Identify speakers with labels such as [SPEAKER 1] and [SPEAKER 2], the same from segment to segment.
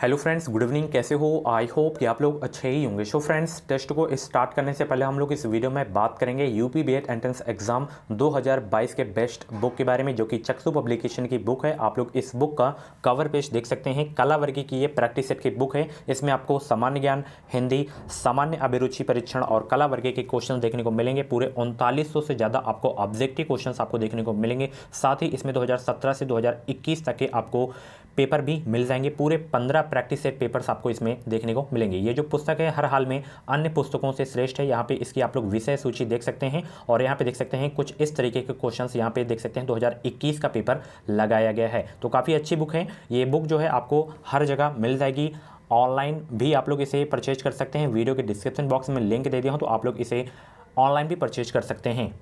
[SPEAKER 1] Hello friends good evening कैसे हो I hope कि आप लोग अच्छे ही होंगे सो फ्रेंड्स टेस्ट को स्टार्ट करने से पहले हम लोग इस वीडियो में बात करेंगे यूपी बी एंट्रेंस एग्जाम 2022 के बेस्ट बुक के बारे में जो कि चक्सू पब्लिकेशन की बुक है आप लोग इस बुक का कवर पेज देख सकते हैं कला वर्गी की ये प्रैक्टिस सेट की बुक है इसमें आपको सामान्य ज्ञान हिंदी सामान्य अभिरुचि परीक्षण और कला वर्गी के क्वेश्चन देखने को मिलेंगे पूरे उनतालीस से ज़्यादा आपको ऑब्जेक्टिव क्वेश्चन आपको देखने को मिलेंगे साथ ही इसमें दो से दो तक के आपको पेपर भी मिल जाएंगे पूरे पंद्रह प्रैक्टिस सेट पेपर्स आपको इसमें देखने को मिलेंगे ये जो पुस्तक है हर हाल में अन्य पुस्तकों से श्रेष्ठ है यहाँ पे इसकी आप लोग विषय सूची देख सकते हैं और यहाँ पे देख सकते हैं कुछ इस तरीके के क्वेश्चंस यहाँ पे देख सकते हैं 2021 का पेपर लगाया गया है तो काफ़ी अच्छी बुक है ये बुक जो है आपको हर जगह मिल जाएगी ऑनलाइन भी आप लोग इसे परचेज कर सकते हैं वीडियो के डिस्क्रिप्शन बॉक्स में लिंक दे दिया हूँ तो आप लोग इसे ऑनलाइन भी परचेज कर सकते हैं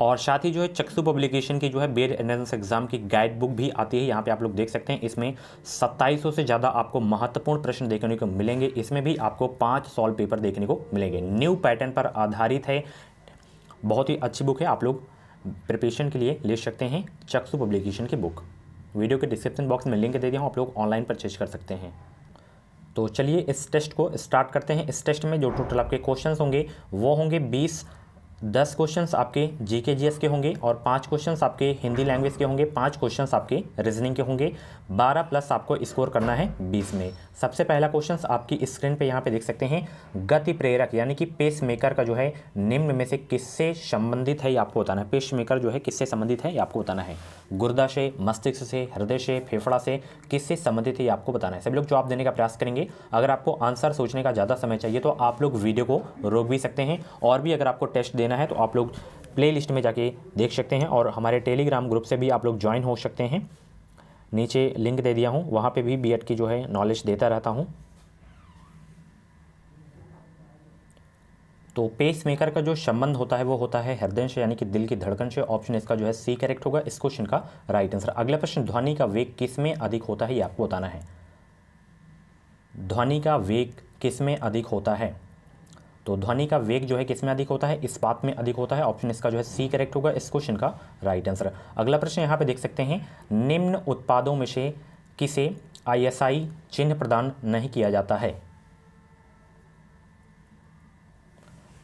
[SPEAKER 1] और साथ ही जो है चक्सु पब्लिकेशन की जो है बेयर एंट्रेंस एग्जाम की गाइड बुक भी आती है यहाँ पे आप लोग देख सकते हैं इसमें 2700 से ज़्यादा आपको महत्वपूर्ण प्रश्न देखने को मिलेंगे इसमें भी आपको पाँच सॉल्व पेपर देखने को मिलेंगे न्यू पैटर्न पर आधारित है बहुत ही अच्छी बुक है आप लोग प्रिपरेशन के लिए ले सकते हैं चक्सु पब्लिकेशन की बुक वीडियो के डिस्क्रिप्शन बॉक्स में लिंक दे दिया हूँ आप लोग ऑनलाइन परचेज कर सकते हैं तो चलिए इस टेस्ट को स्टार्ट करते हैं इस टेस्ट में जो टोटल आपके क्वेश्चंस होंगे वो होंगे बीस दस क्वेश्चंस आपके जी के जी एस के होंगे और पांच क्वेश्चंस आपके हिंदी लैंग्वेज के होंगे पांच क्वेश्चंस आपके रीजनिंग के होंगे बारह प्लस आपको स्कोर करना है बीस में सबसे पहला क्वेश्चंस आपकी स्क्रीन पे यहाँ पे देख सकते हैं गति प्रेरक यानी कि पेस मेकर का जो है निम्न में से किससे संबंधित है ये आपको बताना है पेस मेकर जो है किससे संबंधित है ये आपको बताना है गुर्दा से मस्तिष्क से हृदय से फेफड़ा से किससे संबंधित है ये आपको बताना है सभी लोग जवाब देने का प्रयास करेंगे अगर आपको आंसर सोचने का ज़्यादा समय चाहिए तो आप लोग वीडियो को रोक भी सकते हैं और भी अगर आपको टेस्ट देना है तो आप लोग प्लेलिस्ट में जाके देख सकते हैं और हमारे टेलीग्राम ग्रुप से भी आप लोग ज्वाइन हो सकते हैं नीचे लिंक दे दिया हूँ वहाँ पे भी बीएड की जो है नॉलेज देता रहता हूँ तो पेस मेकर का जो संबंध होता है वो होता है हृदय से यानी कि दिल की धड़कन से ऑप्शन इसका जो है सी करेक्ट होगा इस क्वेश्चन का राइट आंसर अगला प्रश्न ध्वनि का वेग किस में अधिक होता है ये आपको बताना है ध्वनि का वेग किस में अधिक होता है तो ध्वनि का वेग जो है किस में अधिक होता है इस बात में अधिक होता है ऑप्शन इसका जो है सी करेक्ट होगा इस क्वेश्चन का राइट आंसर अगला प्रश्न यहाँ पे देख सकते हैं निम्न उत्पादों में से किसे आईएसआई चिन्ह प्रदान नहीं किया जाता है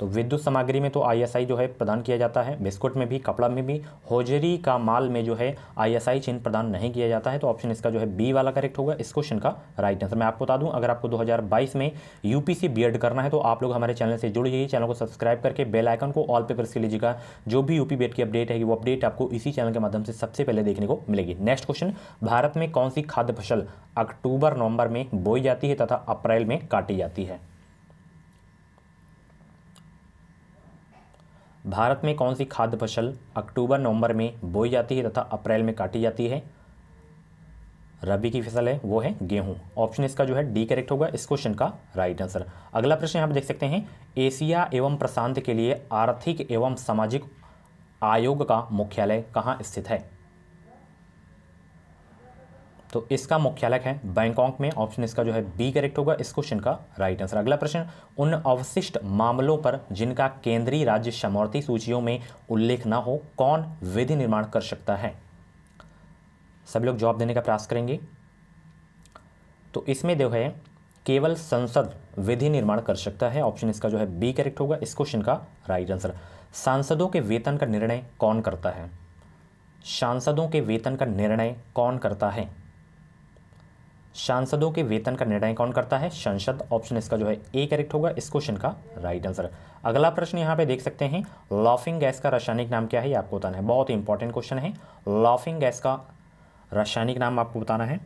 [SPEAKER 1] तो विद्युत सामग्री में तो आईएसआई जो है प्रदान किया जाता है बिस्कुट में भी कपड़ा में भी होजरी का माल में जो है आईएसआई चिन्ह प्रदान नहीं किया जाता है तो ऑप्शन इसका जो है बी वाला करेक्ट होगा इस क्वेश्चन का राइट आंसर मैं आपको बता दूं अगर आपको 2022 में यूपीसी बीएड करना है तो आप लोग हमारे चैनल से जुड़ जाइए चैनल को सब्सक्राइब करके बेलाइकन को ऑल पेपर्स के लीजिएगा जो भी यूपी बीएड की अपडेट है वो अपडेट आपको इसी चैनल के माध्यम से सबसे पहले देखने को मिलेगी नेक्स्ट क्वेश्चन भारत में कौन सी खाद्य फसल अक्टूबर नवंबर में बोई जाती है तथा अप्रैल में काटी जाती है भारत में कौन सी खाद्य फसल अक्टूबर नवंबर में बोई जाती है तथा अप्रैल में काटी जाती है रबी की फसल है वो है गेहूं ऑप्शन इसका जो है डी करेक्ट होगा इस क्वेश्चन का राइट आंसर अगला प्रश्न यहाँ पर देख सकते हैं एशिया एवं प्रशांत के लिए आर्थिक एवं सामाजिक आयोग का मुख्यालय कहाँ स्थित है तो इसका मुख्यालय है बैंकॉक में ऑप्शन इसका जो है बी करेक्ट होगा इस क्वेश्चन का राइट आंसर अगला प्रश्न उन अवशिष्ट मामलों पर जिनका केंद्रीय राज्य समर्थी सूचियों में उल्लेख ना हो कौन विधि निर्माण कर सकता है सभी लोग जवाब देने का प्रयास करेंगे तो इसमें जो है केवल संसद विधि निर्माण कर सकता है ऑप्शन इसका जो है बी करेक्ट होगा इस क्वेश्चन का राइट आंसर सांसदों के वेतन का निर्णय कौन करता है सांसदों के वेतन का निर्णय कौन करता है सांसदों के वेतन का निर्णय कौन करता है संसद ऑप्शन इसका जो है ए करेक्ट होगा इस क्वेश्चन का राइट आंसर अगला प्रश्न यहाँ पे देख सकते हैं लॉफिंग गैस का रासायनिक नाम क्या है ये आपको बताना है बहुत ही इंपॉर्टेंट क्वेश्चन है लॉफिंग गैस का रासायनिक नाम आपको बताना है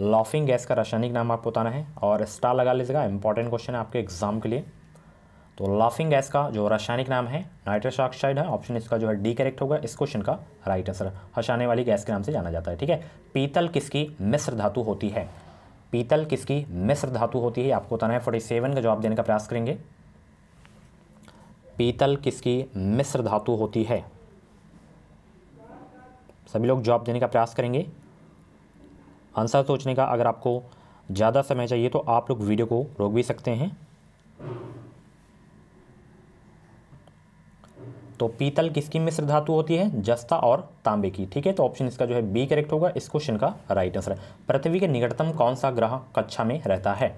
[SPEAKER 1] लॉफिंग गैस का रासायनिक नाम आपको बताना है और स्टार लगा लीजिएगा इंपॉर्टेंट क्वेश्चन है आपके एग्जाम के लिए तो लाफिंग गैस का जो रासायनिक नाम है नाइट्रस ऑक्साइड है ऑप्शन इसका जो है डी करेक्ट होगा इस क्वेश्चन का राइट आंसर हंसाने वाली गैस के नाम से जाना जाता है ठीक है पीतल किसकी मिश्र धातु होती है पीतल किसकी मिश्र धातु होती है आपको बताना है फोर्टी सेवन का जवाब देने का प्रयास करेंगे पीतल किसकी मिश्र धातु होती है सभी लोग जवाब देने का प्रयास करेंगे आंसर सोचने का अगर आपको ज़्यादा समय चाहिए तो आप लोग वीडियो को रोक भी सकते हैं तो पीतल किसकी मिश्र धातु होती है जस्ता और तांबे की ठीक है तो ऑप्शन इसका जो है बी करेक्ट होगा इस क्वेश्चन का राइट आंसर पृथ्वी के निकटतम कौन सा ग्रह कक्षा में रहता है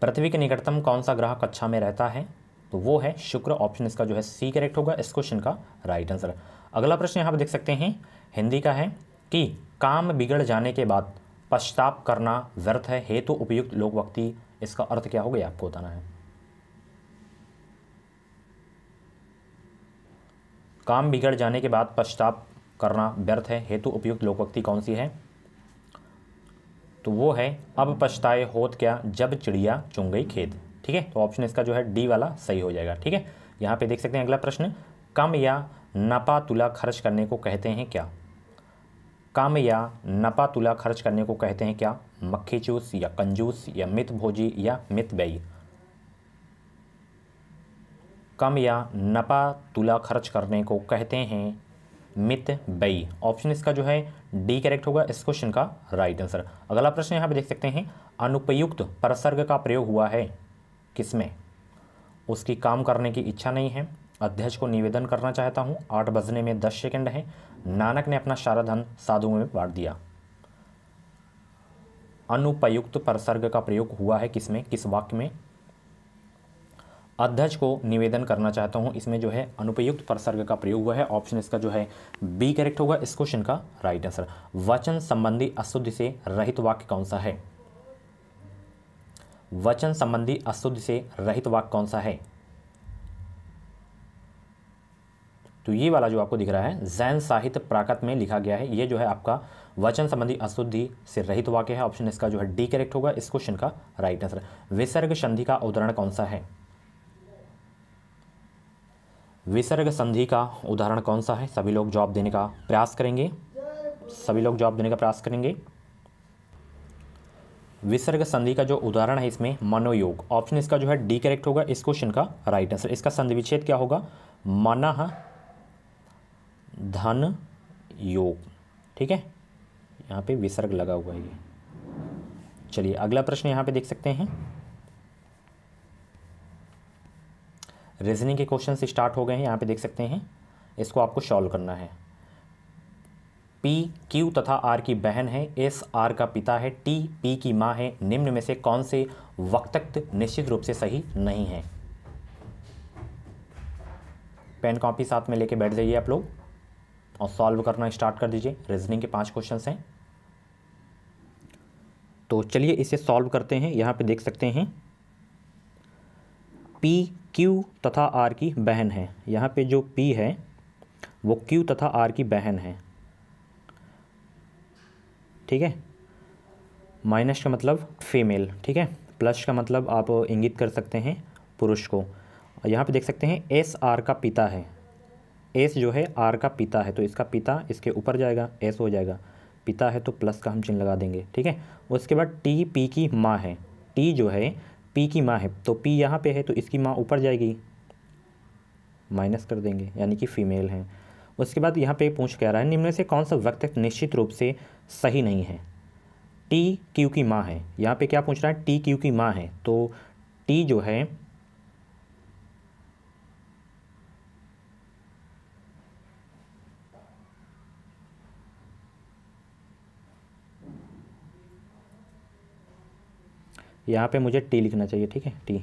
[SPEAKER 1] पृथ्वी के निकटतम कौन सा ग्रह कक्षा में रहता है तो वो है शुक्र ऑप्शन इसका जो है सी करेक्ट होगा इस क्वेश्चन का राइट आंसर अगला प्रश्न यहाँ पर देख सकते हैं हिंदी का है कि काम बिगड़ जाने के बाद पश्चाताप करना व्यर्थ है हेतु तो उपयुक्त लोकवक्ति इसका अर्थ क्या हो गया आपको बताना है काम बिगड़ जाने के बाद पश्चाताप करना व्यर्थ है हेतु उपयुक्त लोकवक्ति कौन सी है तो वो है अब पछताए होत क्या जब चिड़िया चुंग गई खेत ठीक है तो ऑप्शन इसका जो है डी वाला सही हो जाएगा ठीक है यहाँ पे देख सकते हैं अगला प्रश्न कम या नपा तुला खर्च करने को कहते हैं क्या कम या नपा तुला खर्च करने को कहते हैं क्या मक्खी चूस या कंजूस या मित भोजी या मित व्ययी कम या नपा तुला खर्च करने को कहते हैं मित बई ऑप्शन इसका जो है डी करेक्ट होगा इस क्वेश्चन का राइट आंसर अगला प्रश्न यहाँ पे देख सकते हैं अनुपयुक्त परसर्ग का प्रयोग हुआ है किसमें उसकी काम करने की इच्छा नहीं है अध्यक्ष को निवेदन करना चाहता हूँ आठ बजने में दस सेकेंड है नानक ने अपना सारा धन साधु में बांट दिया अनुपयुक्त परसर्ग का प्रयोग हुआ है किसमें किस वाक्य में अध्यक्ष को निवेदन करना चाहता हूँ इसमें जो है अनुपयुक्त प्रसर्ग का प्रयोग हुआ है ऑप्शन इसका जो है बी करेक्ट होगा इस क्वेश्चन का राइट आंसर वचन संबंधी अशुद्ध से रहित वाक्य कौन सा है वचन संबंधी अशुद्ध से रहित वाक्य कौन सा है तो ये वाला जो आपको दिख रहा है जैन साहित्य प्राकृत में लिखा गया है ये जो है आपका वचन संबंधी अशुद्धि से रहित वाक्य है ऑप्शन इसका जो है डी करेक्ट होगा इस क्वेश्चन का राइट आंसर विसर्ग संधि का उदाहरण कौन सा है विसर्ग संधि का उदाहरण कौन सा है सभी लोग जॉब देने का प्रयास करेंगे सभी लोग जॉब देने का प्रयास करेंगे विसर्ग संधि का जो उदाहरण है इसमें मनोयोग ऑप्शन इसका जो है डी करेक्ट होगा इस क्वेश्चन का राइट आंसर इसका संधि विच्छेद क्या होगा मना धन योग ठीक है यहाँ पे विसर्ग लगा हुआ है ये चलिए अगला प्रश्न यहाँ पे देख सकते हैं रीजनिंग के क्वेश्चन स्टार्ट हो गए हैं यहाँ पे देख सकते हैं इसको आपको सॉल्व करना है पी क्यू तथा आर की बहन है एस आर का पिता है टी पी की माँ है निम्न में से कौन से वक्तक निश्चित रूप से सही नहीं है पेन कॉपी साथ में लेके बैठ जाइए आप लोग और सॉल्व करना स्टार्ट कर दीजिए रीजनिंग के पांच क्वेश्चन हैं तो चलिए इसे सॉल्व करते हैं यहाँ पे देख सकते हैं पी Q तथा R की बहन है यहाँ पे जो P है वो Q तथा R की बहन है ठीक है माइनस का मतलब फीमेल ठीक है प्लस का मतलब आप इंगित कर सकते हैं पुरुष को यहाँ पे देख सकते हैं एस आर का पिता है एस जो है आर का पिता है तो इसका पिता इसके ऊपर जाएगा एस हो जाएगा पिता है तो प्लस का हम चिन्ह लगा देंगे ठीक है उसके बाद टी पी की माँ है टी जो है पी की माँ है तो पी यहाँ पे है तो इसकी माँ ऊपर जाएगी माइनस कर देंगे यानी कि फ़ीमेल है उसके बाद यहाँ पे पूछ कह रहा है निम्न से कौन सा वक्त निश्चित रूप से सही नहीं है टी क्यू की माँ है यहाँ पे क्या पूछ रहा है टी क्यू की माँ है तो टी जो है यहाँ पे मुझे टी लिखना चाहिए ठीक है टी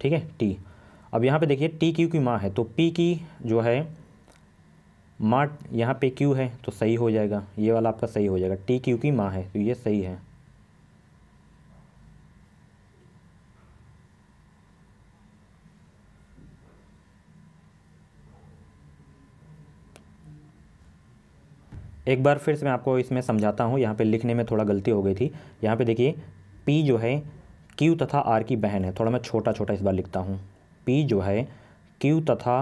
[SPEAKER 1] ठीक है टी अब यहाँ पे देखिए टी क्यू की माँ है तो पी की जो है माँ यहाँ पे क्यू है तो सही हो जाएगा ये वाला आपका सही हो जाएगा टी क्यू की माँ है तो ये सही है एक बार फिर से मैं आपको इसमें समझाता हूँ यहाँ पे लिखने में थोड़ा गलती हो गई थी यहाँ पे देखिए पी जो है क्यू तथा आर की बहन है थोड़ा मैं छोटा छोटा इस बार लिखता हूँ पी जो है क्यू तथा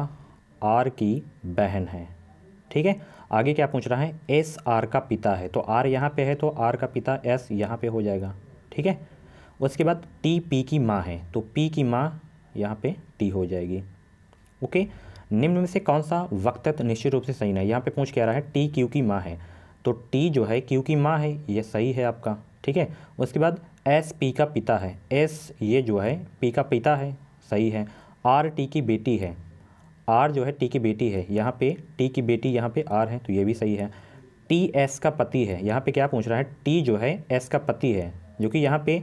[SPEAKER 1] आर की बहन है ठीक है आगे क्या पूछ रहा है एस आर का पिता है तो आर यहाँ पे है तो आर का पिता एस यहाँ पे हो जाएगा ठीक है उसके बाद टी पी की माँ है तो पी की माँ यहाँ पे टी हो जाएगी ओके okay? निम्न में से कौन सा वक्त निश्चित रूप से सही नहीं है यहाँ पे पूछ क्या रहा है टी क्यू की माँ है तो टी जो है क्यू की माँ है ये सही है आपका ठीक है उसके बाद एस पी का पिता है एस ये जो है पी का पिता है सही है आर टी की बेटी है आर जो है टी की बेटी है यहाँ पे टी की बेटी यहाँ पे आर है तो ये भी सही है टी एस का पति है यहाँ पे क्या पूछ रहा है टी जो है एस का पति है जो कि यहाँ पे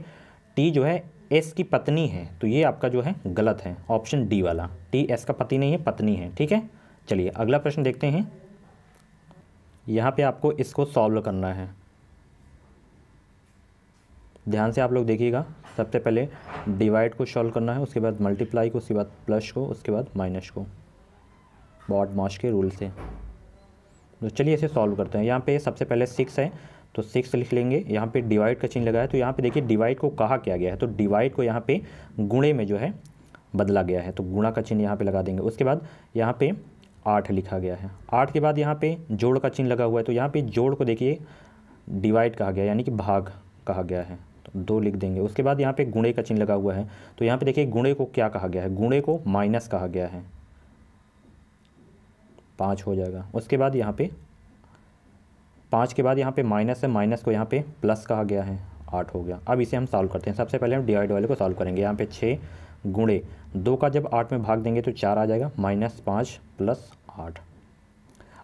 [SPEAKER 1] टी जो है एस की पत्नी है तो ये आपका जो है गलत है ऑप्शन डी वाला टी एस का पति नहीं है पत्नी है ठीक है चलिए अगला प्रश्न देखते हैं यहाँ पे आपको इसको सॉल्व करना है ध्यान से आप लोग देखिएगा सबसे पहले डिवाइड को सॉल्व करना है उसके बाद मल्टीप्लाई को उसके बाद प्लस को उसके बाद माइनस को बॉड मॉश के रूल से तो चलिए इसे सॉल्व करते हैं यहाँ पे सबसे पहले सिक्स है तो सिक्स लिख लेंगे यहाँ पे डिवाइड का चिन्ह लगाया तो यहाँ पे देखिए डिवाइड को कहा क्या गया है तो डिवाइड को यहाँ पे गुणे में जो है बदला गया है तो गुणा का चिन्ह यहाँ पे लगा देंगे उसके बाद यहाँ पे आठ लिखा गया है आठ के बाद यहाँ पे जोड़ का चिन्ह लगा हुआ है तो यहाँ पे जोड़ को देखिए डिवाइड कहा गया यानी कि भाग कहा गया है तो दो लिख देंगे उसके बाद यहाँ पे गुणे का चिन्ह लगा हुआ है तो यहाँ पे देखिए गुणे को क्या कहा गया है गुणे को माइनस कहा गया है पाँच हो जाएगा उसके बाद यहाँ पे पाँच के बाद यहाँ पे माइनस है माइनस को यहाँ पे प्लस कहा गया है आठ हो गया अब इसे हम सॉल्व करते हैं सबसे पहले हम डिवाइड वाले को सॉल्व करेंगे यहाँ पे छः गुणे दो का जब आठ में भाग देंगे तो चार आ जाएगा माइनस पाँच प्लस आठ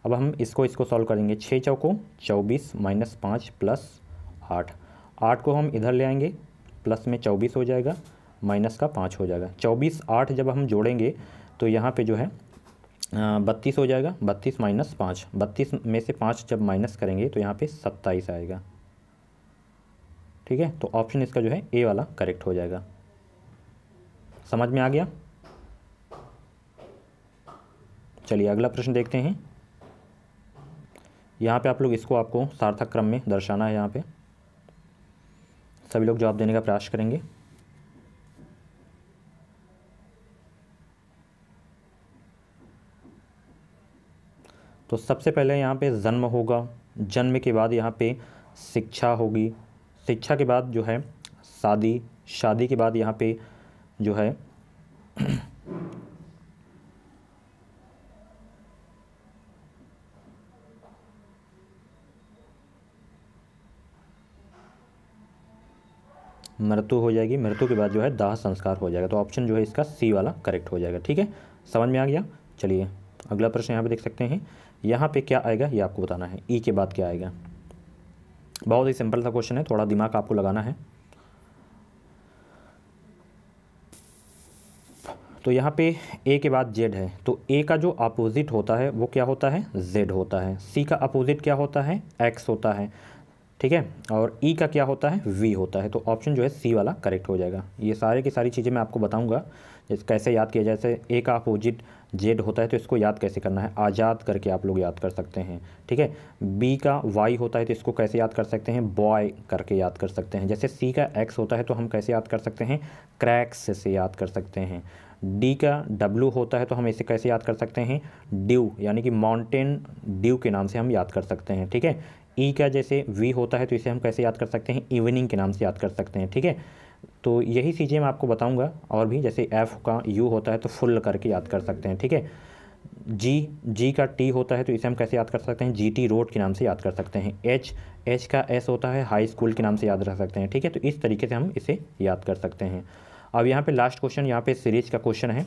[SPEAKER 1] अब हम इसको इसको सॉल्व करेंगे छः चौको चौबीस माइनस पाँच प्लस आठ आठ को हम इधर ले आएंगे प्लस में चौबीस हो जाएगा माइनस का पाँच हो जाएगा चौबीस आठ जब हम जोड़ेंगे तो यहाँ पर जो है हाँ, बत्तीस हो जाएगा बत्तीस माइनस पाँच बत्तीस में से पाँच जब माइनस करेंगे तो यहाँ पे सत्ताईस आएगा ठीक है तो ऑप्शन इसका जो है ए वाला करेक्ट हो जाएगा समझ में आ गया चलिए अगला प्रश्न देखते हैं यहाँ पे आप लोग इसको आपको सार्थक क्रम में दर्शाना है यहाँ पे सभी लोग जवाब देने का प्रयास करेंगे तो सबसे पहले यहाँ पे जन्म होगा जन्म के बाद यहाँ पे शिक्षा होगी शिक्षा के बाद जो है शादी शादी के बाद यहाँ पे जो है मृत्यु हो जाएगी मृत्यु के बाद जो है दाह संस्कार हो जाएगा तो ऑप्शन जो है इसका सी वाला करेक्ट हो जाएगा ठीक है समझ में आ गया चलिए अगला प्रश्न यहाँ पे देख सकते हैं यहाँ पे क्या आएगा ये आपको बताना है ई e के बाद क्या आएगा बहुत ही सिंपल सा क्वेश्चन है थोड़ा दिमाग आपको लगाना है तो यहाँ पे ए के बाद जेड है तो ए का जो अपोजिट होता है वो क्या होता है जेड होता है सी का अपोजिट क्या होता है एक्स होता है ठीक है और ई e का क्या होता है वी होता है तो ऑप्शन जो है सी वाला करेक्ट हो जाएगा ये सारे की सारी चीज़ें मैं आपको बताऊंगा जैसे कैसे याद किया जाए ए का अपोजिट जेड होता है तो इसको याद कैसे करना है आज़ाद करके आप लोग याद कर सकते हैं ठीक है बी का वाई होता है तो इसको कैसे याद कर सकते हैं बॉय करके याद कर सकते हैं जैसे सी का एक्स होता है तो हम कैसे याद कर सकते हैं क्रैक्स से याद कर सकते हैं डी का डब्ल्यू होता है तो हम इसे कैसे याद कर सकते हैं ड्यू यानी कि माउंटेन ड्यू के नाम से हम याद कर सकते हैं ठीक है ई e का जैसे वी होता है तो इसे हम कैसे याद कर सकते हैं इवनिंग के नाम से याद कर सकते हैं ठीक है तो यही चीज़ें मैं आपको बताऊंगा और भी जैसे एफ़ का यू होता है तो फुल करके याद कर सकते हैं ठीक है जी जी का टी होता है तो इसे हम कैसे याद कर सकते हैं जी टी रोड के नाम से याद कर सकते हैं एच एच का एस होता है हाई स्कूल के नाम से याद रख सकते हैं ठीक है तो इस तरीके से हम इसे याद कर सकते हैं अब यहाँ पे लास्ट क्वेश्चन यहाँ पे सीरीज का क्वेश्चन है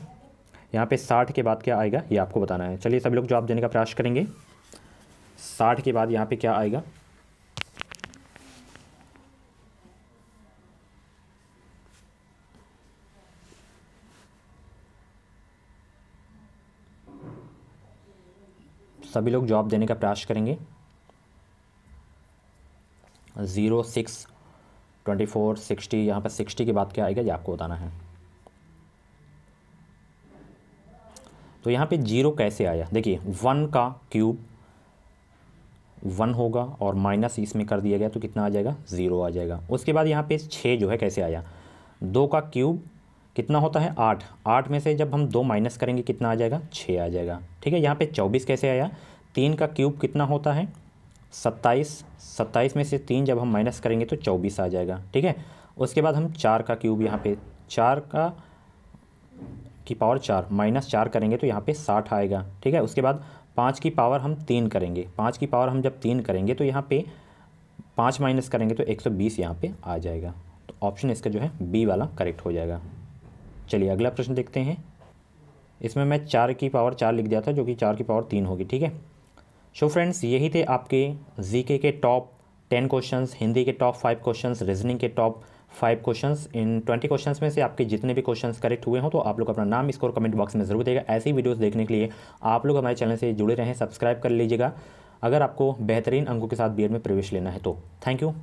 [SPEAKER 1] यहाँ पे साठ के बाद क्या आएगा ये आपको बताना है चलिए सभी लोग जवाब देने का प्रयास करेंगे साठ के बाद यहाँ पे क्या आएगा सभी लोग जॉब देने का प्रयास करेंगे zero six twenty four sixty यहाँ पर सिक्सटी की बात क्या आएगा ये आपको बताना है तो यहाँ पे जीरो कैसे आया देखिए वन का क्यूब वन होगा और माइनस इसमें कर दिया गया तो कितना आ जाएगा ज़ीरो आ जाएगा उसके बाद यहाँ पे छः जो है कैसे आया दो का क्यूब कितना होता है आठ आठ में से जब हम दो माइनस करेंगे कितना आ जाएगा छः आ जाएगा ठीक है यहाँ पे चौबीस कैसे आया तीन का क्यूब कितना होता है सत्ताईस सत्ताईस में से तीन जब हम माइनस करेंगे तो चौबीस आ जाएगा ठीक है उसके बाद हम चार का क्यूब यहाँ पे चार का की पावर चार माइनस चार करेंगे तो यहाँ पे साठ आएगा ठीक है उसके बाद पाँच की पावर हम तीन करेंगे पाँच की पावर हम जब तीन करेंगे तो यहाँ पे पाँच माइनस करेंगे तो एक सौ बीस यहाँ पर आ जाएगा तो ऑप्शन इसका जो है बी वाला करेक्ट हो जाएगा चलिए अगला प्रश्न देखते हैं इसमें मैं चार की पावर चार लिख दिया था जो कि चार की पावर तीन होगी ठीक है सो फ्रेंड्स यही थे आपके जीके के टॉप टेन क्वेश्चंस हिंदी के टॉप फाइव क्वेश्चंस रीजनिंग के टॉप फाइव क्वेश्चंस इन ट्वेंटी क्वेश्चंस में से आपके जितने भी क्वेश्चंस करेक्ट हुए हों तो आप लोग अपना नाम स्कोर कमेंट बॉक्स में जरूर देगा ऐसी वीडियोज़ देखने के लिए आप लोग हमारे चैनल से जुड़े रहें सब्सक्राइब कर लीजिएगा अगर आपको बेहतरीन अंकों के साथ बी में प्रवेश लेना है तो थैंक यू